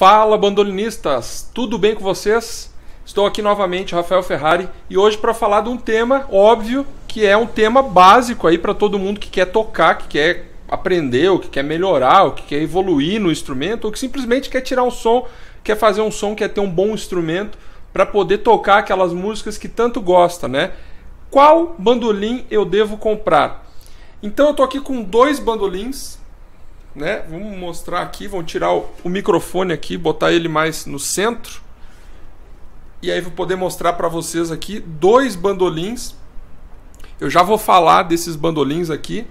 Fala bandolinistas, tudo bem com vocês? Estou aqui novamente, Rafael Ferrari, e hoje para falar de um tema óbvio, que é um tema básico aí para todo mundo que quer tocar, que quer aprender, ou que quer melhorar, ou que quer evoluir no instrumento, ou que simplesmente quer tirar um som, quer fazer um som, quer ter um bom instrumento para poder tocar aquelas músicas que tanto gosta, né? Qual bandolim eu devo comprar? Então eu tô aqui com dois bandolins né? Vamos mostrar aqui, vão tirar o, o microfone aqui, botar ele mais no centro. E aí vou poder mostrar para vocês aqui dois bandolins. Eu já vou falar desses bandolins aqui.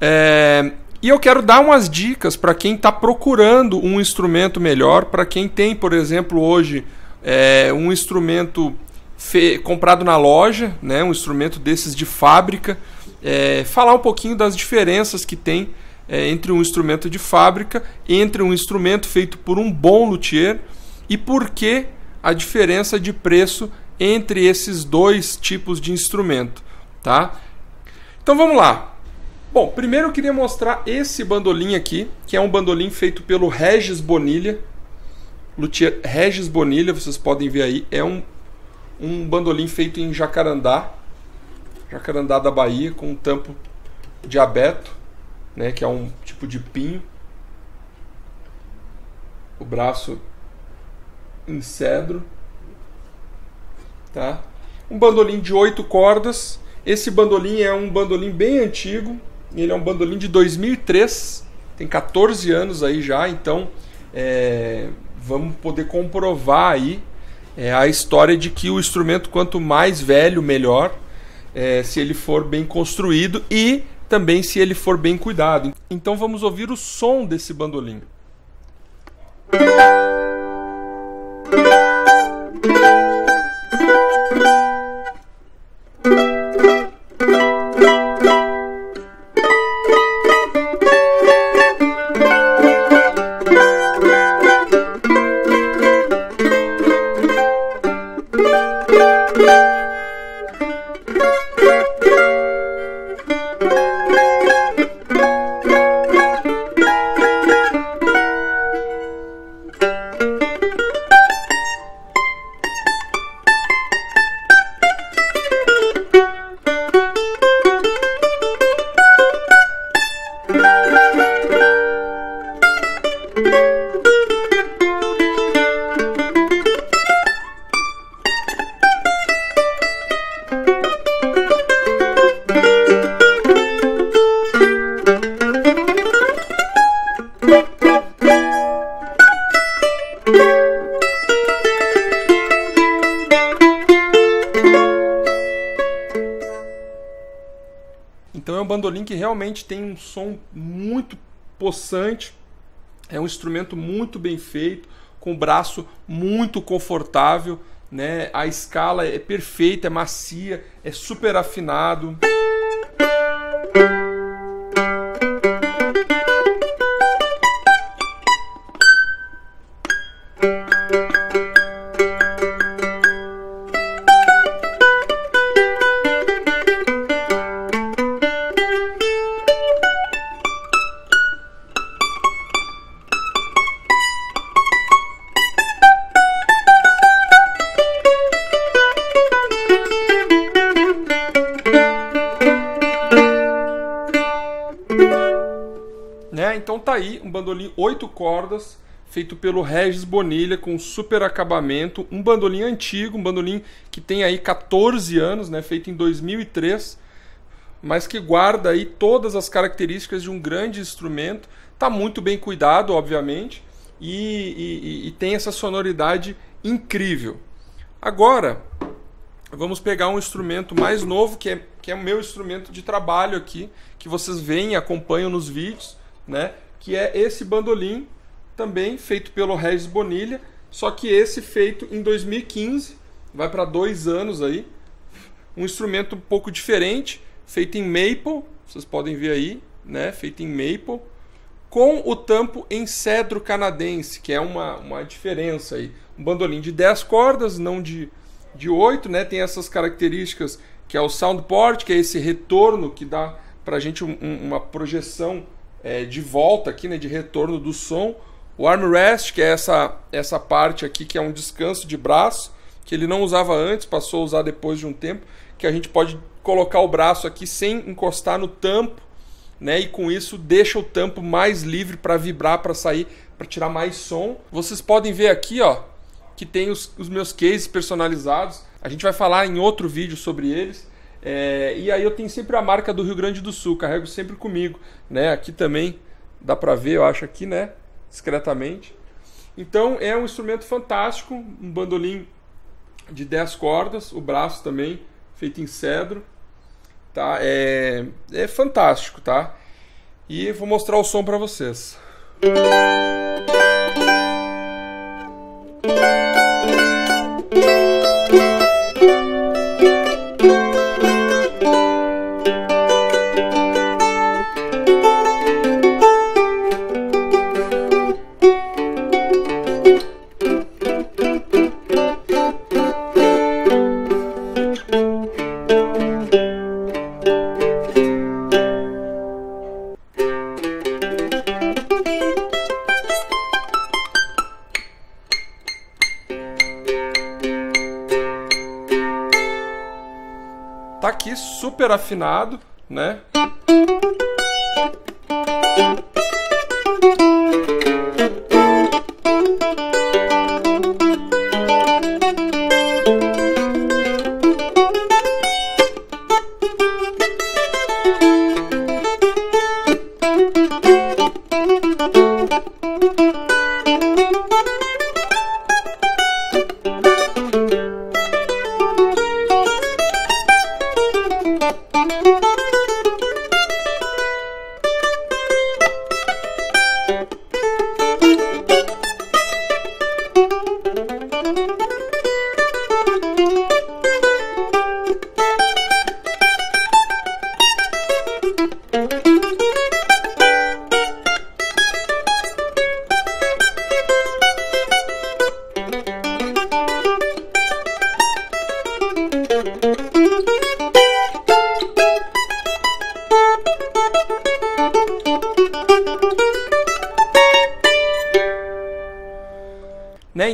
É... E eu quero dar umas dicas para quem está procurando um instrumento melhor, para quem tem, por exemplo, hoje é, um instrumento fe... comprado na loja, né? um instrumento desses de fábrica. É... Falar um pouquinho das diferenças que tem é, entre um instrumento de fábrica, entre um instrumento feito por um bom luthier e por que a diferença de preço entre esses dois tipos de instrumento, tá? Então vamos lá. Bom, primeiro eu queria mostrar esse bandolim aqui, que é um bandolim feito pelo Regis Bonilha. Luthier Regis Bonilha, vocês podem ver aí, é um, um bandolim feito em jacarandá, jacarandá da Bahia, com um tampo de abeto né, que é um tipo de pinho. O braço em cedro. Tá? Um bandolim de oito cordas. Esse bandolim é um bandolim bem antigo. Ele é um bandolim de 2003. Tem 14 anos aí já, então é, vamos poder comprovar aí é, a história de que o instrumento quanto mais velho melhor, é, se ele for bem construído e também se ele for bem cuidado. Então vamos ouvir o som desse bandolim. Música que realmente tem um som muito possante, é um instrumento muito bem feito, com o braço muito confortável, né? A escala é perfeita, é macia, é super afinado. aí um bandolim oito cordas, feito pelo Regis Bonilha, com super acabamento. Um bandolim antigo, um bandolim que tem aí 14 anos, né? feito em 2003, mas que guarda aí todas as características de um grande instrumento. Está muito bem cuidado, obviamente, e, e, e tem essa sonoridade incrível. Agora, vamos pegar um instrumento mais novo, que é, que é o meu instrumento de trabalho aqui, que vocês veem e acompanham nos vídeos, né? que é esse bandolim também feito pelo Regis Bonilha, só que esse feito em 2015, vai para dois anos aí. Um instrumento um pouco diferente, feito em maple, vocês podem ver aí, né? Feito em maple, com o tampo em cedro canadense, que é uma, uma diferença aí. Um bandolim de 10 cordas, não de, de 8, né? Tem essas características que é o soundport, que é esse retorno que dá para a gente um, um, uma projeção é, de volta aqui, né, de retorno do som. O armrest, que é essa, essa parte aqui, que é um descanso de braço, que ele não usava antes, passou a usar depois de um tempo, que a gente pode colocar o braço aqui sem encostar no tampo, né? E com isso deixa o tampo mais livre para vibrar, para sair, para tirar mais som. Vocês podem ver aqui, ó, que tem os, os meus cases personalizados. A gente vai falar em outro vídeo sobre eles. É, e aí eu tenho sempre a marca do Rio Grande do Sul, carrego sempre comigo, né? Aqui também dá para ver, eu acho aqui, né? Discretamente. Então é um instrumento fantástico, um bandolim de 10 cordas, o braço também feito em cedro, tá? É, é fantástico, tá? E vou mostrar o som para vocês. Música afinado, né?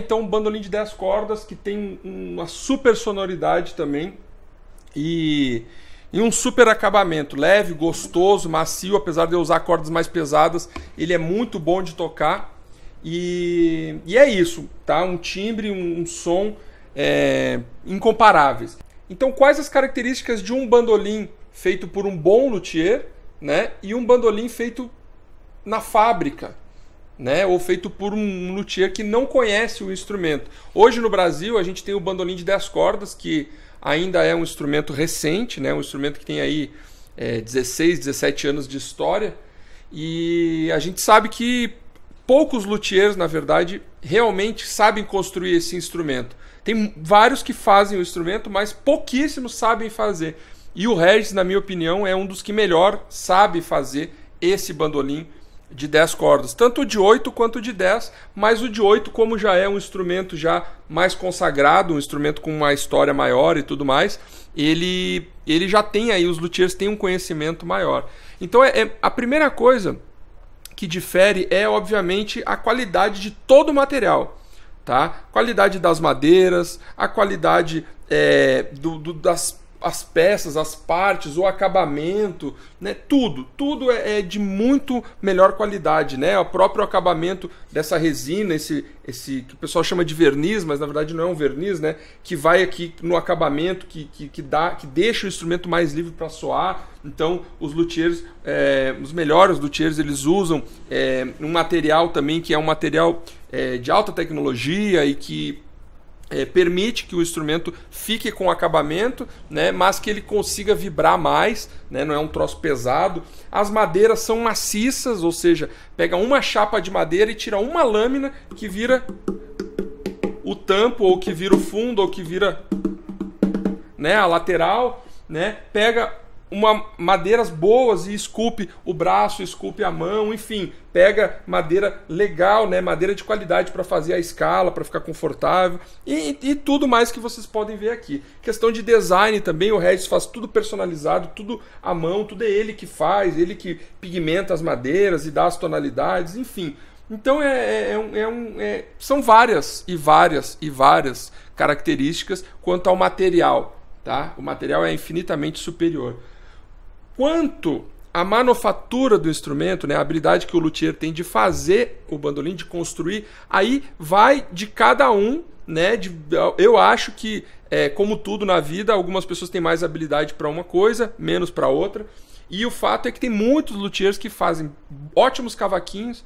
então um bandolim de 10 cordas que tem uma super sonoridade também e, e um super acabamento, leve, gostoso, macio, apesar de eu usar cordas mais pesadas, ele é muito bom de tocar. E, e é isso, tá? Um timbre, um, um som é, incomparáveis. Então, quais as características de um bandolim feito por um bom luthier, né? E um bandolim feito na fábrica, né? Ou feito por um luthier que não conhece o instrumento. Hoje no Brasil a gente tem o bandolim de 10 cordas, que ainda é um instrumento recente, né? Um instrumento que tem aí é, 16, 17 anos de história. E a gente sabe que poucos luthiers, na verdade, realmente sabem construir esse instrumento. Tem vários que fazem o instrumento, mas pouquíssimos sabem fazer. E o Regis, na minha opinião, é um dos que melhor sabe fazer esse bandolim de 10 cordas, tanto de 8 quanto de 10, mas o de 8, como já é um instrumento já mais consagrado, um instrumento com uma história maior e tudo mais, ele, ele já tem aí, os luthiers têm um conhecimento maior. Então é, é a primeira coisa que difere é, obviamente, a qualidade de todo o material. Tá? Qualidade das madeiras, a qualidade é, do, do, das as peças, as partes, o acabamento, né? Tudo, tudo é, é, de muito melhor qualidade, né? O próprio acabamento dessa resina, esse, esse que o pessoal chama de verniz, mas na verdade não é um verniz, né? Que vai aqui no acabamento, que, que, que dá, que deixa o instrumento mais livre para soar. Então, os luthiers, é, os melhores luthiers, eles usam é, um material também que é um material é, de alta tecnologia e que é, permite que o instrumento fique com acabamento, né, mas que ele consiga vibrar mais, né, não é um troço pesado. As madeiras são maciças, ou seja, pega uma chapa de madeira e tira uma lâmina que vira o tampo, ou que vira o fundo, ou que vira né, a lateral, né, pega uma, madeiras boas e esculpe o braço, esculpe a mão, enfim, pega madeira legal, né, madeira de qualidade para fazer a escala, para ficar confortável e, e, tudo mais que vocês podem ver aqui. Questão de design também, o Regis faz tudo personalizado, tudo à mão, tudo é ele que faz, ele que pigmenta as madeiras e dá as tonalidades, enfim. Então é, é, é um, é, é são várias e várias e várias características quanto ao material, tá? O material é infinitamente superior quanto a manufatura do instrumento, né, a habilidade que o luthier tem de fazer o bandolim, de construir, aí vai de cada um, né? De, eu acho que, é, como tudo na vida, algumas pessoas têm mais habilidade para uma coisa, menos para outra. E o fato é que tem muitos luthiers que fazem ótimos cavaquinhos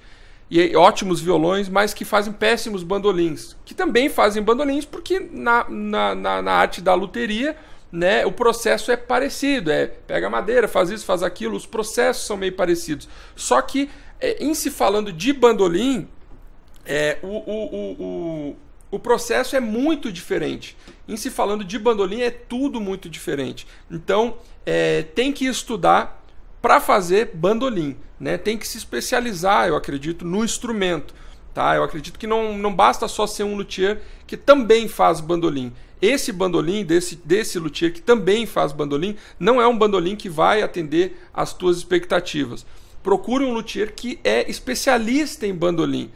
e ótimos violões, mas que fazem péssimos bandolins, que também fazem bandolins porque na, na, na, na arte da luteria né, o processo é parecido, é pega madeira, faz isso, faz aquilo, os processos são meio parecidos. Só que é, em se falando de bandolim, é, o, o, o, o processo é muito diferente. Em se falando de bandolim, é tudo muito diferente. Então, é, tem que estudar para fazer bandolim. Né? Tem que se especializar, eu acredito, no instrumento. Tá? Eu acredito que não, não basta só ser um luthier que também faz bandolim. Esse bandolim, desse, desse luthier que também faz bandolim, não é um bandolim que vai atender às tuas expectativas. Procure um luthier que é especialista em bandolim.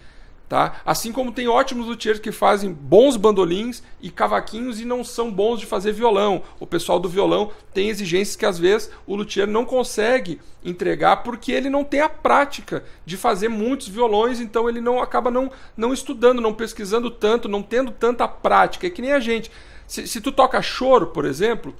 Tá? Assim como tem ótimos luthiers que fazem bons bandolins e cavaquinhos e não são bons de fazer violão. O pessoal do violão tem exigências que às vezes o luthier não consegue entregar porque ele não tem a prática de fazer muitos violões, então ele não acaba não, não estudando, não pesquisando tanto, não tendo tanta prática. É que nem a gente. Se, se tu toca choro, por exemplo,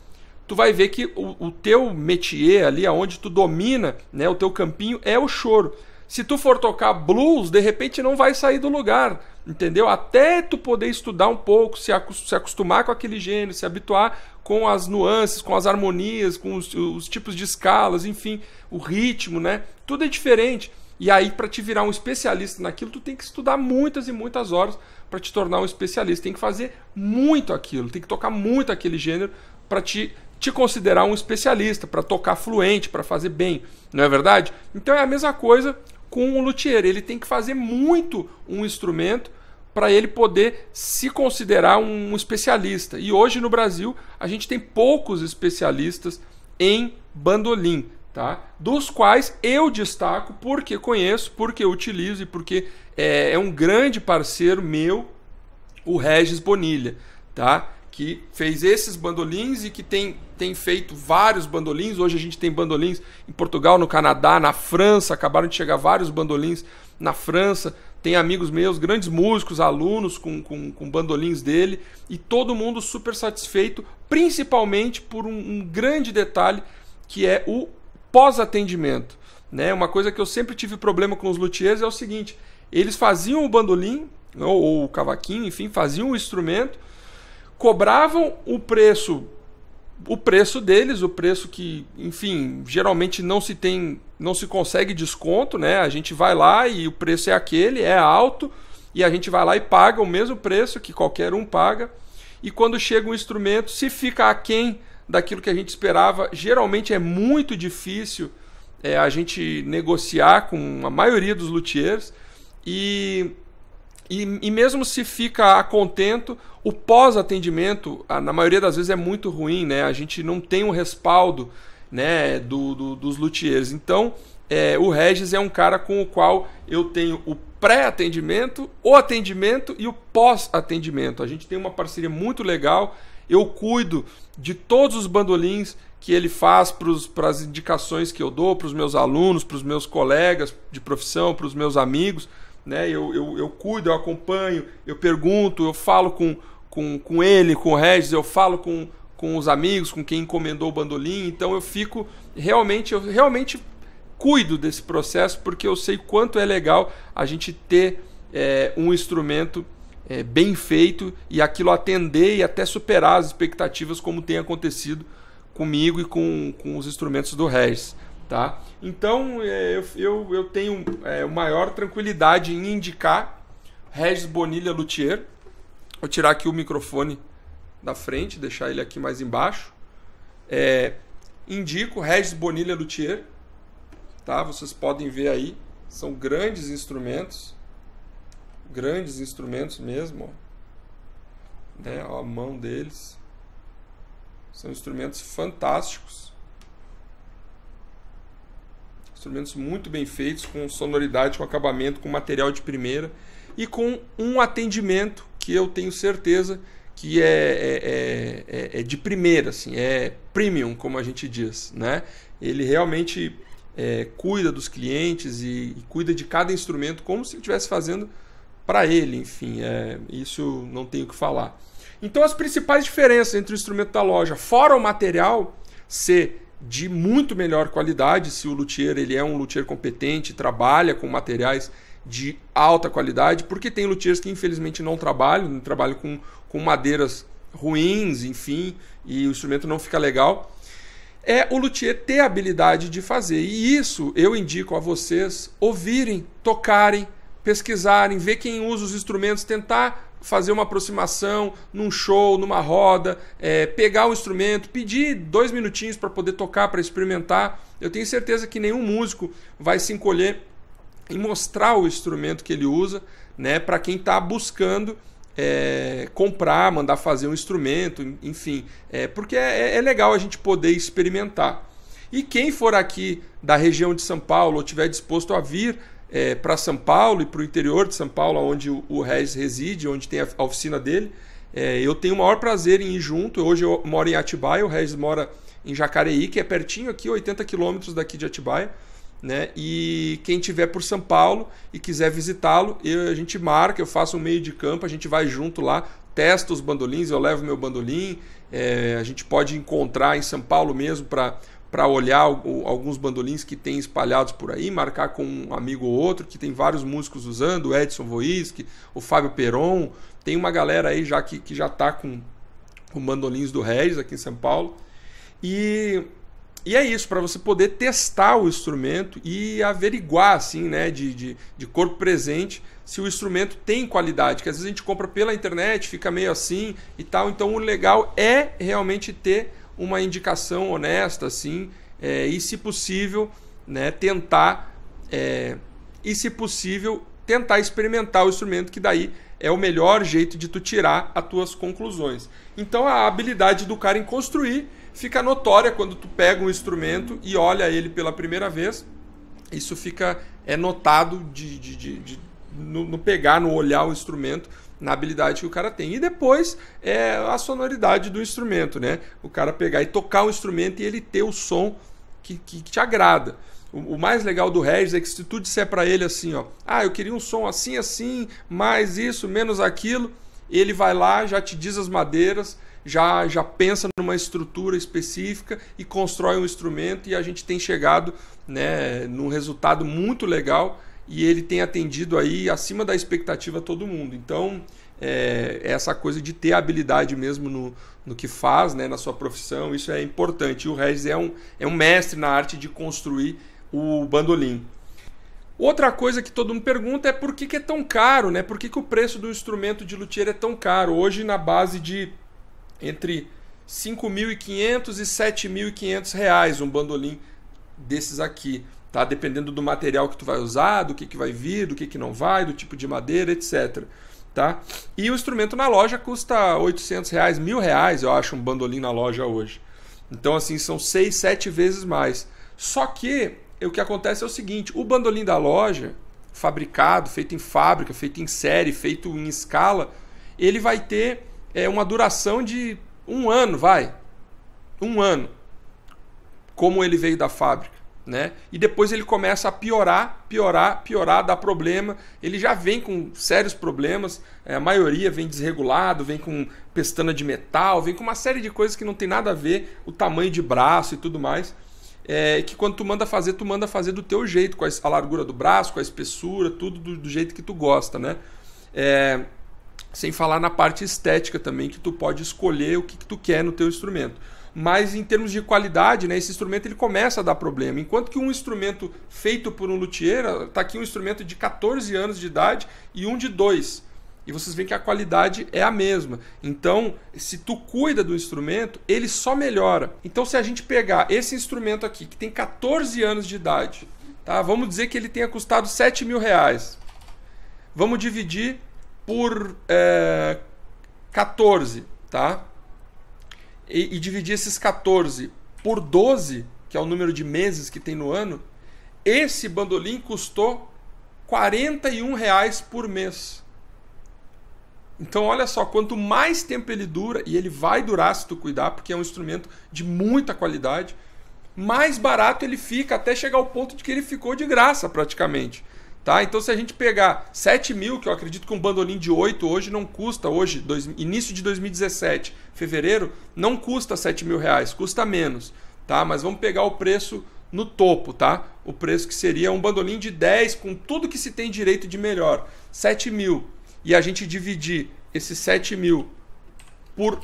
tu vai ver que o, o teu métier ali, aonde tu domina, né, o teu campinho é o choro se tu for tocar blues, de repente não vai sair do lugar, entendeu? Até tu poder estudar um pouco, se, acostumar com aquele gênero, se habituar com as nuances, com as harmonias, com os, os tipos de escalas, enfim, o ritmo, né? Tudo é diferente. E aí, para te virar um especialista naquilo, tu tem que estudar muitas e muitas horas para te tornar um especialista. Tem que fazer muito aquilo, tem que tocar muito aquele gênero para te, te considerar um especialista, para tocar fluente, para fazer bem. Não é verdade? Então é a mesma coisa com o luthier. Ele tem que fazer muito um instrumento para ele poder se considerar um especialista. E hoje no Brasil a gente tem poucos especialistas em bandolim, tá? Dos quais eu destaco porque conheço, porque utilizo e porque é, é um grande parceiro meu, o Regis Bonilha, tá? que fez esses bandolins e que tem, tem feito vários bandolins. Hoje a gente tem bandolins em Portugal, no Canadá, na França, acabaram de chegar vários bandolins na França. Tem amigos meus, grandes músicos, alunos com, com, com bandolins dele e todo mundo super satisfeito, principalmente por um, um grande detalhe que é o pós-atendimento. Né? Uma coisa que eu sempre tive problema com os luthiers é o seguinte: eles faziam o bandolim ou, ou o cavaquinho, enfim, faziam o instrumento cobravam o preço o preço deles, o preço que, enfim, geralmente não se tem, não se consegue desconto, né? A gente vai lá e o preço é aquele, é alto, e a gente vai lá e paga o mesmo preço que qualquer um paga. E quando chega um instrumento, se fica aquém daquilo que a gente esperava, geralmente é muito difícil é, a gente negociar com a maioria dos luthiers. E e, e mesmo se fica a contento, o pós-atendimento, na maioria das vezes, é muito ruim, né? A gente não tem um respaldo né, do, do dos luthiers. Então, é, o Regis é um cara com o qual eu tenho o pré-atendimento, o atendimento e o pós-atendimento. A gente tem uma parceria muito legal. Eu cuido de todos os bandolins que ele faz para as indicações que eu dou para os meus alunos, para os meus colegas de profissão, para os meus amigos né? Eu, eu, eu cuido, eu acompanho, eu pergunto, eu falo com, com, com ele, com o Regis, eu falo com, com os amigos, com quem encomendou o bandolim. Então eu fico realmente, eu realmente cuido desse processo porque eu sei quanto é legal a gente ter é, um instrumento é, bem feito e aquilo atender e até superar as expectativas, como tem acontecido comigo e com, com os instrumentos do Regis. Tá? Então é, eu, eu, eu tenho é, maior tranquilidade em indicar Regis Bonilha Luthier. Vou tirar aqui o microfone da frente, deixar ele aqui mais embaixo. É, indico Regis Bonilha Luthier. Tá? Vocês podem ver aí, são grandes instrumentos. Grandes instrumentos mesmo. Ó. Né? Ó, a mão deles. São instrumentos fantásticos. Instrumentos muito bem feitos, com sonoridade, com acabamento, com material de primeira e com um atendimento que eu tenho certeza que é, é, é, é, é de primeira, assim, é premium, como a gente diz, né? Ele realmente é, cuida dos clientes e, e, cuida de cada instrumento como se estivesse fazendo para ele, enfim, é, isso não tenho que falar. Então as principais diferenças entre o instrumento da loja, fora o material ser de muito melhor qualidade se o luthier ele é um luthier competente, trabalha com materiais de alta qualidade, porque tem luthiers que infelizmente não trabalham, não trabalham com, com madeiras ruins, enfim, e o instrumento não fica legal. É o luthier ter a habilidade de fazer. E isso eu indico a vocês ouvirem, tocarem, pesquisarem, ver quem usa os instrumentos, tentar fazer uma aproximação num show, numa roda, é, pegar o instrumento, pedir dois minutinhos para poder tocar, para experimentar. Eu tenho certeza que nenhum músico vai se encolher em mostrar o instrumento que ele usa, né, para quem está buscando é, comprar, mandar fazer um instrumento, enfim, é, porque é, é, é legal a gente poder experimentar. E quem for aqui da região de São Paulo ou tiver disposto a vir é, para São Paulo e para o interior de São Paulo, onde o, o Reis reside, onde tem a, oficina dele. É, eu tenho o maior prazer em ir junto. Hoje eu moro em Atibaia, o Regis mora em Jacareí, que é pertinho aqui, 80 quilômetros daqui de Atibaia. Né? E quem tiver por São Paulo e quiser visitá-lo, a gente marca, eu faço um meio de campo, a gente vai junto lá, testa os bandolins, eu levo meu bandolim, é, a gente pode encontrar em São Paulo mesmo para para olhar alguns bandolins que tem espalhados por aí, marcar com um amigo ou outro, que tem vários músicos usando, o Edson Voiski, o Fábio Peron, tem uma galera aí já que, que já está com, com bandolins do Regis aqui em São Paulo. E, e é isso, para você poder testar o instrumento e averiguar, assim, né, de, de, de corpo presente, se o instrumento tem qualidade, que às vezes a gente compra pela internet, fica meio assim e tal. Então o legal é realmente ter uma indicação honesta, assim, é, e se possível, né, tentar é, e se possível tentar experimentar o instrumento que daí é o melhor jeito de tu tirar as tuas conclusões. Então a habilidade do cara em construir fica notória quando tu pega um instrumento e olha ele pela primeira vez. Isso fica é notado de, de, de, de no, no pegar, no olhar o instrumento na habilidade que o cara tem. E depois é a sonoridade do instrumento, né? O cara pegar e tocar o instrumento e ele ter o som que, que te agrada. O, o, mais legal do Regis é que se tu disser para ele assim, ó, ah, eu queria um som assim, assim, mais isso, menos aquilo, ele vai lá, já te diz as madeiras, já, já pensa numa estrutura específica e constrói um instrumento e a gente tem chegado né, num resultado muito legal e ele tem atendido aí acima da expectativa todo mundo. Então, é, é, essa coisa de ter habilidade mesmo no, no que faz, né, na sua profissão, isso é importante. E o Regis é um, é um mestre na arte de construir o bandolim. Outra coisa que todo mundo pergunta é por que, que é tão caro, né? Por que, que o preço do instrumento de luthier é tão caro? Hoje, na base de entre 5.500 e 7.500 reais um bandolim desses aqui tá? Dependendo do material que tu vai usar, do que, que vai vir, do que, que não vai, do tipo de madeira, etc. Tá? E o instrumento na loja custa 800 reais, mil reais, eu acho, um bandolim na loja hoje. Então, assim, são 6, 7 vezes mais. Só que o que acontece é o seguinte: o bandolim da loja, fabricado, feito em fábrica, feito em série, feito em escala, ele vai ter é, uma duração de um ano, vai. Um ano. Como ele veio da fábrica né? E depois ele começa a piorar, piorar, piorar, dar problema. Ele já vem com sérios problemas, é, a maioria vem desregulado, vem com pestana de metal, vem com uma série de coisas que não tem nada a ver, o tamanho de braço e tudo mais. É, que quando tu manda fazer, tu manda fazer do teu jeito, com a, largura do braço, com a espessura, tudo do, do jeito que tu gosta, né? É, sem falar na parte estética também, que tu pode escolher o que, que tu quer no teu instrumento mas em termos de qualidade, né, esse instrumento ele começa a dar problema. Enquanto que um instrumento feito por um luthier, está aqui um instrumento de 14 anos de idade e um de 2. E vocês veem que a qualidade é a mesma. Então, se tu cuida do instrumento, ele só melhora. Então, se a gente pegar esse instrumento aqui, que tem 14 anos de idade, tá? vamos dizer que ele tenha custado 7 mil reais. Vamos dividir por é, eh, 14, tá? e, e dividir esses 14 por 12, que é o número de meses que tem no ano, esse bandolim custou R$ reais por mês. Então olha só, quanto mais tempo ele dura, e ele vai durar se tu cuidar, porque é um instrumento de muita qualidade, mais barato ele fica até chegar ao ponto de que ele ficou de graça praticamente. Tá? Então, se a gente pegar 7 mil, que eu acredito que um bandolim de 8 hoje não custa, hoje, dois, início de 2017, fevereiro, não custa 7 mil reais, custa menos. Tá? Mas vamos pegar o preço no topo, tá? O preço que seria um bandolim de 10 com tudo que se tem direito de melhor, 7 mil. E a gente dividir esses 7 mil por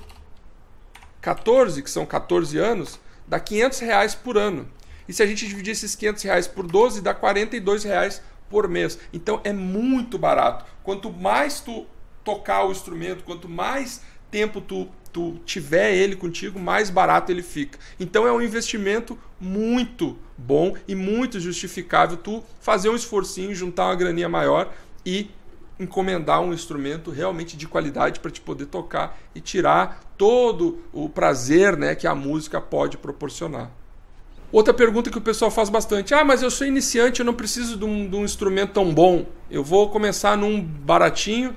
14, que são 14 anos, dá 500 reais por ano. E se a gente dividir esses 500 reais por 12, dá 42 reais por por mês. Então é muito barato. Quanto mais tu tocar o instrumento, quanto mais tempo tu, tu tiver ele contigo, mais barato ele fica. Então é um investimento muito bom e muito justificável tu fazer um esforcinho, juntar uma graninha maior e encomendar um instrumento realmente de qualidade para te poder tocar e tirar todo o prazer né, que a música pode proporcionar. Outra pergunta que o pessoal faz bastante: ah, mas eu sou iniciante, eu não preciso de um, de um instrumento tão bom. Eu vou começar num baratinho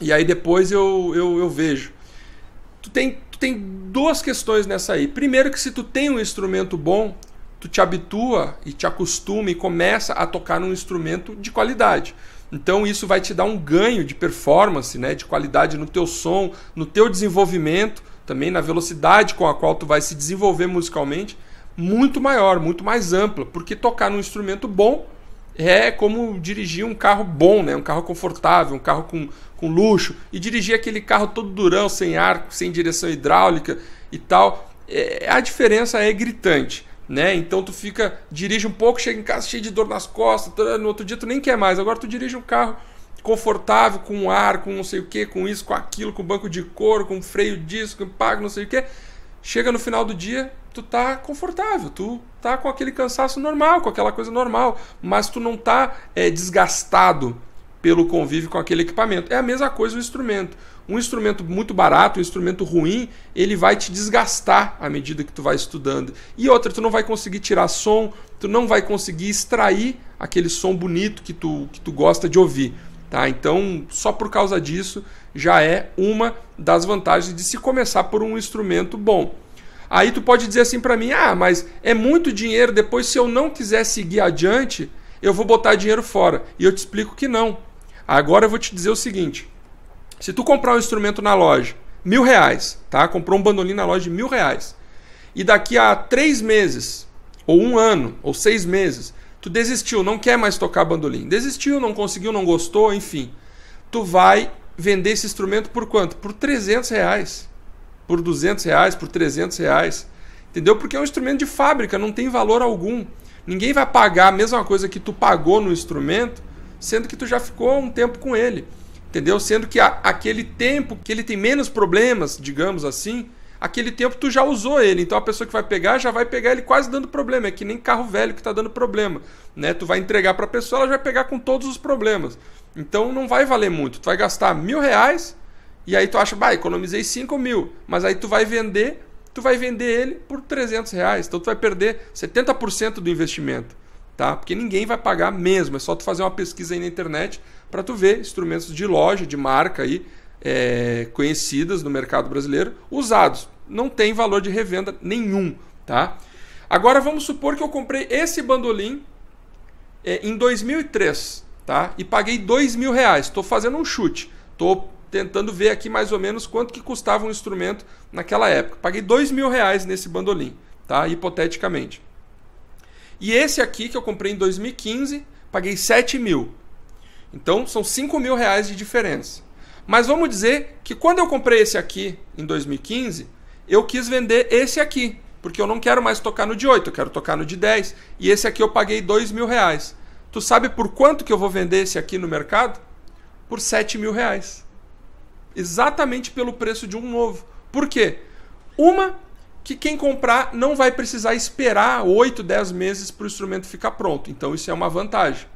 e aí depois eu, eu, eu vejo. Tu tem, tu tem duas questões nessa aí. Primeiro, que se tu tem um instrumento bom, tu te habitua e te acostuma e começa a tocar num instrumento de qualidade. Então isso vai te dar um ganho de performance, né, de qualidade no teu som, no teu desenvolvimento, também na velocidade com a qual tu vai se desenvolver musicalmente muito maior, muito mais ampla, porque tocar num instrumento bom é como dirigir um carro bom, né? um carro confortável, um carro com, com luxo, e dirigir aquele carro todo durão, sem arco, sem direção hidráulica e tal, é, a diferença é gritante. Né? Então tu fica, dirige um pouco, chega em casa cheio de dor nas costas, no outro dia tu nem quer mais, agora tu dirige um carro confortável, com ar, com não sei o que, com isso, com aquilo, com banco de couro, com freio disco, com pago, não sei o que, chega no final do dia, tu tá confortável, tu tá com aquele cansaço normal, com aquela coisa normal, mas tu não tá é, desgastado pelo convívio com aquele equipamento. É a mesma coisa o instrumento. Um instrumento muito barato, um instrumento ruim, ele vai te desgastar à medida que tu vai estudando. E outra, tu não vai conseguir tirar som, tu não vai conseguir extrair aquele som bonito que tu, que tu gosta de ouvir. Tá? Então, só por causa disso, já é uma das vantagens de se começar por um instrumento bom. Aí tu pode dizer assim para mim: "Ah, mas é muito dinheiro, depois se eu não quiser seguir adiante, eu vou botar dinheiro fora". E eu te explico que não. Agora eu vou te dizer o seguinte: se tu comprar um instrumento na loja, mil reais, tá? Comprou um bandolim na loja de mil reais. E daqui a três meses, ou um ano, ou seis meses, tu desistiu, não quer mais tocar bandolim. Desistiu, não conseguiu, não gostou, enfim. Tu vai vender esse instrumento por quanto? Por 300 reais por 200 reais, por 300 reais. Entendeu? Porque é um instrumento de fábrica, não tem valor algum. Ninguém vai pagar a mesma coisa que tu pagou no instrumento, sendo que tu já ficou um tempo com ele. Entendeu? Sendo que aquele tempo que ele tem menos problemas, digamos assim, aquele tempo tu já usou ele. Então a pessoa que vai pegar já vai pegar ele quase dando problema. É que nem carro velho que está dando problema. Né? Tu vai entregar para a pessoa, ela já vai pegar com todos os problemas. Então não vai valer muito. Tu vai gastar mil reais e aí tu acha, bah, economizei 5 mil, mas aí tu vai vender, tu vai vender ele por 300 reais. Então tu vai perder 70% do investimento, tá? Porque ninguém vai pagar mesmo, é só tu fazer uma pesquisa aí na internet para tu ver instrumentos de loja, de marca aí, é, conhecidas no mercado brasileiro, usados. Não tem valor de revenda nenhum, tá? Agora vamos supor que eu comprei esse bandolim é, em 2003, tá? E paguei dois mil reais. Estou fazendo um chute. Estou tentando ver aqui mais ou menos quanto que custava um instrumento naquela época. Paguei dois mil reais nesse bandolim, tá? Hipoteticamente. E esse aqui que eu comprei em 2015, paguei 7 mil. Então são 5 mil reais de diferença. Mas vamos dizer que quando eu comprei esse aqui em 2015, eu quis vender esse aqui, porque eu não quero mais tocar no de 8, eu quero tocar no de 10. E esse aqui eu paguei 2 mil reais. Tu sabe por quanto que eu vou vender esse aqui no mercado? Por 7 mil reais. Exatamente pelo preço de um novo. Por quê? Uma, que quem comprar não vai precisar esperar 8, 10 meses para o instrumento ficar pronto. Então isso é uma vantagem.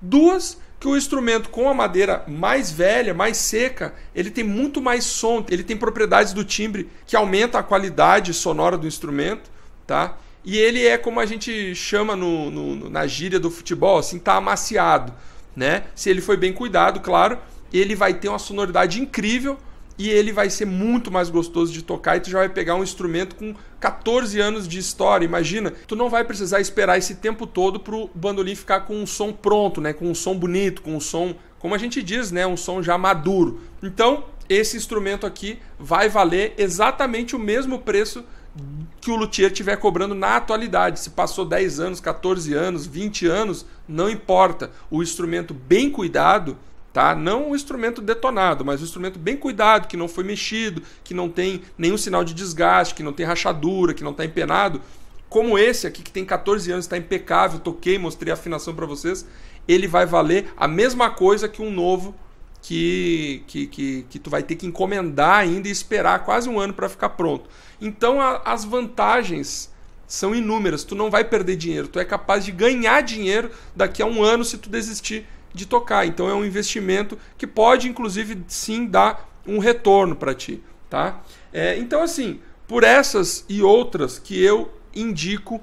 Duas, que o instrumento com a madeira mais velha, mais seca, ele tem muito mais som, ele tem propriedades do timbre que aumenta a qualidade sonora do instrumento, tá? E ele é como a gente chama no, no na gíria do futebol, assim, tá amaciado, né? Se ele foi bem cuidado, claro, ele vai ter uma sonoridade incrível e ele vai ser muito mais gostoso de tocar e tu já vai pegar um instrumento com 14 anos de história, imagina. Tu não vai precisar esperar esse tempo todo pro bandolim ficar com um som pronto, né, com um som bonito, com um som, como a gente diz, né, um som já maduro. Então, esse instrumento aqui vai valer exatamente o mesmo preço que o luthier estiver cobrando na atualidade. Se passou 10 anos, 14 anos, 20 anos, não importa. O instrumento bem cuidado tá? Não um instrumento detonado, mas um instrumento bem cuidado, que não foi mexido, que não tem nenhum sinal de desgaste, que não tem rachadura, que não está empenado, como esse aqui que tem 14 anos, está impecável, toquei, mostrei a afinação para vocês, ele vai valer a mesma coisa que um novo que, que, que, que tu vai ter que encomendar ainda e esperar quase um ano para ficar pronto. Então a, as vantagens são inúmeras. Tu não vai perder dinheiro, tu é capaz de ganhar dinheiro daqui a um ano se tu desistir de tocar. Então é um investimento que pode, inclusive, sim dar um retorno para ti, tá? É, então assim, por essas e outras que eu indico,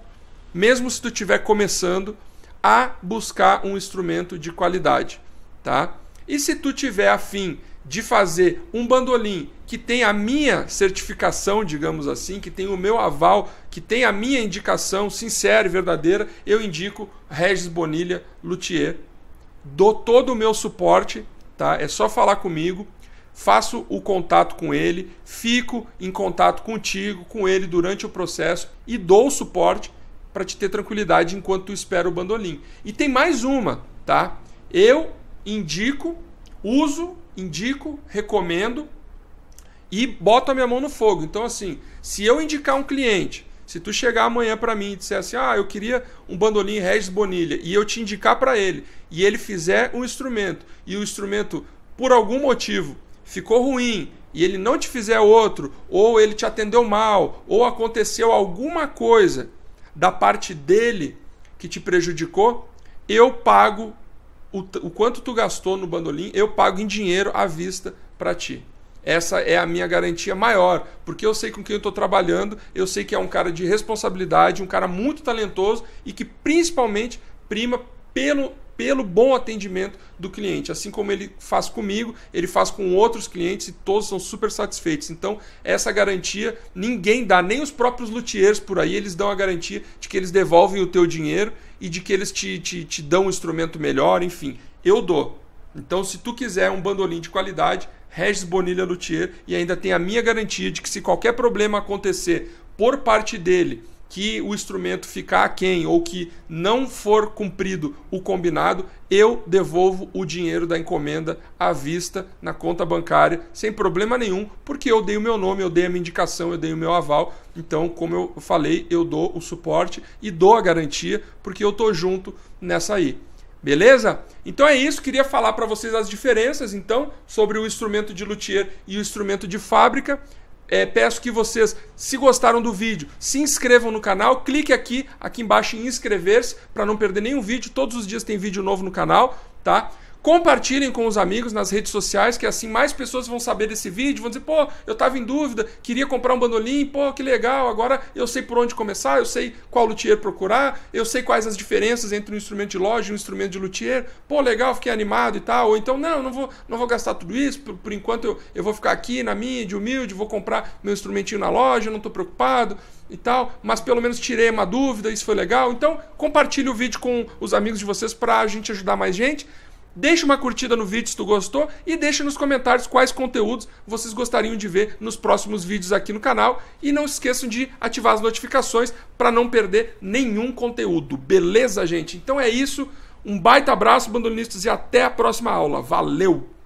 mesmo se tu estiver começando a buscar um instrumento de qualidade, tá? E se tu tiver afim de fazer um bandolim que tem a minha certificação, digamos assim, que tem o meu aval, que tem a minha indicação sincera e verdadeira, eu indico Regis Bonilha Luthier, dou todo o meu suporte, tá? É só falar comigo, faço o contato com ele, fico em contato contigo, com ele durante o processo e dou o suporte para te ter tranquilidade enquanto tu espera o bandolim. E tem mais uma, tá? Eu indico, uso, indico, recomendo e boto a minha mão no fogo. Então assim, se eu indicar um cliente se tu chegar amanhã para mim e disser assim, ah, eu queria um bandolim Regis Bonilha, e eu te indicar para ele, e ele fizer um instrumento, e o instrumento, por algum motivo, ficou ruim, e ele não te fizer outro, ou ele te atendeu mal, ou aconteceu alguma coisa da parte dele que te prejudicou, eu pago o, o quanto tu gastou no bandolim, eu pago em dinheiro à vista para ti essa é a minha garantia maior, porque eu sei com quem eu estou trabalhando, eu sei que é um cara de responsabilidade, um cara muito talentoso e que principalmente prima pelo pelo bom atendimento do cliente. Assim como ele faz comigo, ele faz com outros clientes e todos são super satisfeitos. Então, essa garantia ninguém dá, nem os próprios luthiers por aí, eles dão a garantia de que eles devolvem o teu dinheiro e de que eles te, te, te dão um instrumento melhor, enfim. Eu dou. Então, se tu quiser um bandolim de qualidade, Regis Bonilha Luthier, e ainda tem a minha garantia de que se qualquer problema acontecer por parte dele, que o instrumento ficar aquém ou que não for cumprido o combinado, eu devolvo o dinheiro da encomenda à vista na conta bancária sem problema nenhum, porque eu dei o meu nome, eu dei a minha indicação, eu dei o meu aval. Então, como eu falei, eu dou o suporte e dou a garantia, porque eu estou junto nessa aí. Beleza? Então é isso, queria falar para vocês as diferenças então sobre o instrumento de luthier e o instrumento de fábrica. É, peço que vocês, se gostaram do vídeo, se inscrevam no canal, clique aqui, aqui embaixo em inscrever-se para não perder nenhum vídeo. Todos os dias tem vídeo novo no canal, tá? Compartilhem com os amigos nas redes sociais, que assim mais pessoas vão saber desse vídeo, vão dizer, pô, eu estava em dúvida, queria comprar um bandolim, pô, que legal, agora eu sei por onde começar, eu sei qual luthier procurar, eu sei quais as diferenças entre um instrumento de loja e um instrumento de luthier, pô, legal, fiquei animado e tal, ou então, não, não vou, não vou gastar tudo isso, por, por enquanto eu, eu vou ficar aqui na minha, de humilde, vou comprar meu instrumentinho na loja, não estou preocupado e tal, mas pelo menos tirei uma dúvida, isso foi legal. Então, compartilhe o vídeo com os amigos de vocês para a gente ajudar mais gente. Deixa uma curtida no vídeo se tu gostou e deixa nos comentários quais conteúdos vocês gostariam de ver nos próximos vídeos aqui no canal e não se esqueçam de ativar as notificações para não perder nenhum conteúdo. Beleza, gente? Então é isso. Um baita abraço, bandolistas, e até a próxima aula. Valeu!